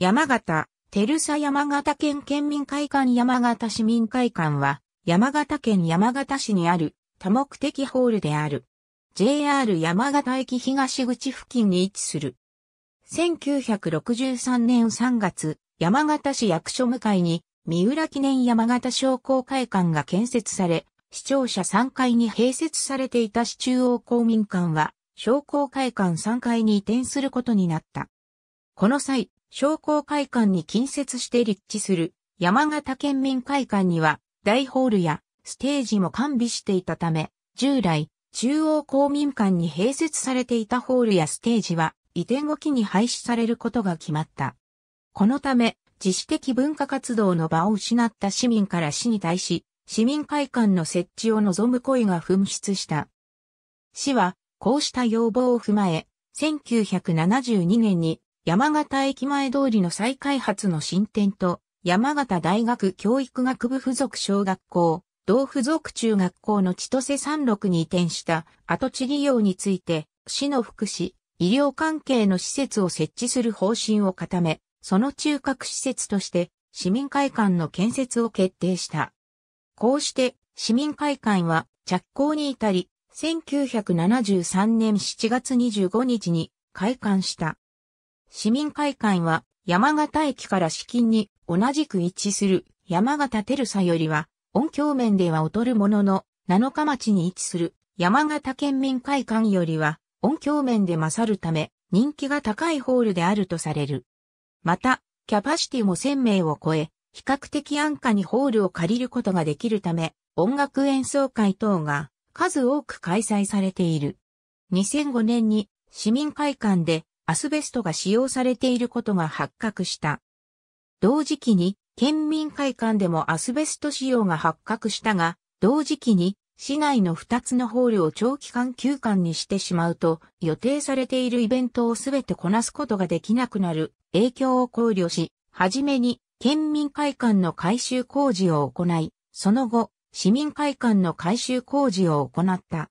山形、テルサ山形県県民会館山形市民会館は、山形県山形市にある多目的ホールである。JR 山形駅東口付近に位置する。1963年3月、山形市役所向かいに、三浦記念山形商工会館が建設され、市庁舎3階に併設されていた市中央公民館は、商工会館3階に移転することになった。この際、商工会館に近接して立地する山形県民会館には大ホールやステージも完備していたため、従来、中央公民館に併設されていたホールやステージは移転後期に廃止されることが決まった。このため、自主的文化活動の場を失った市民から市に対し、市民会館の設置を望む声が噴出した。市は、こうした要望を踏まえ、1972年に山形駅前通りの再開発の進展と、山形大学教育学部附属小学校、同附属中学校の千歳山麓に移転した跡地利用について、市の福祉、医療関係の施設を設置する方針を固め、その中核施設として市民会館の建設を決定した。こうして市民会館は着工に至り、1973年7月25日に開館した。市民会館は山形駅から至近に同じく一致する山形テルサよりは音響面では劣るものの7日町に位置する山形県民会館よりは音響面で勝るため人気が高いホールであるとされる。また、キャパシティも1000名を超え、比較的安価にホールを借りることができるため、音楽演奏会等が数多く開催されている。2005年に市民会館でアスベストが使用されていることが発覚した。同時期に県民会館でもアスベスト使用が発覚したが、同時期に市内の2つのホールを長期間休館にしてしまうと、予定されているイベントをすべてこなすことができなくなる影響を考慮し、はじめに県民会館の改修工事を行い、その後、市民会館の改修工事を行った。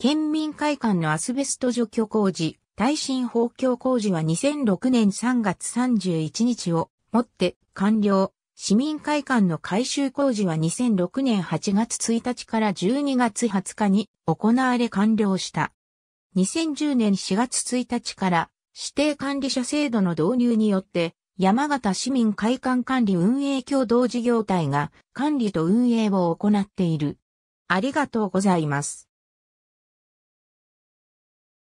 県民会館のアスベスト除去工事、耐震補強工事は2006年3月31日をもって完了。市民会館の改修工事は2006年8月1日から12月20日に行われ完了した。2010年4月1日から指定管理者制度の導入によって山形市民会館管理運営協同事業体が管理と運営を行っている。ありがとうございます。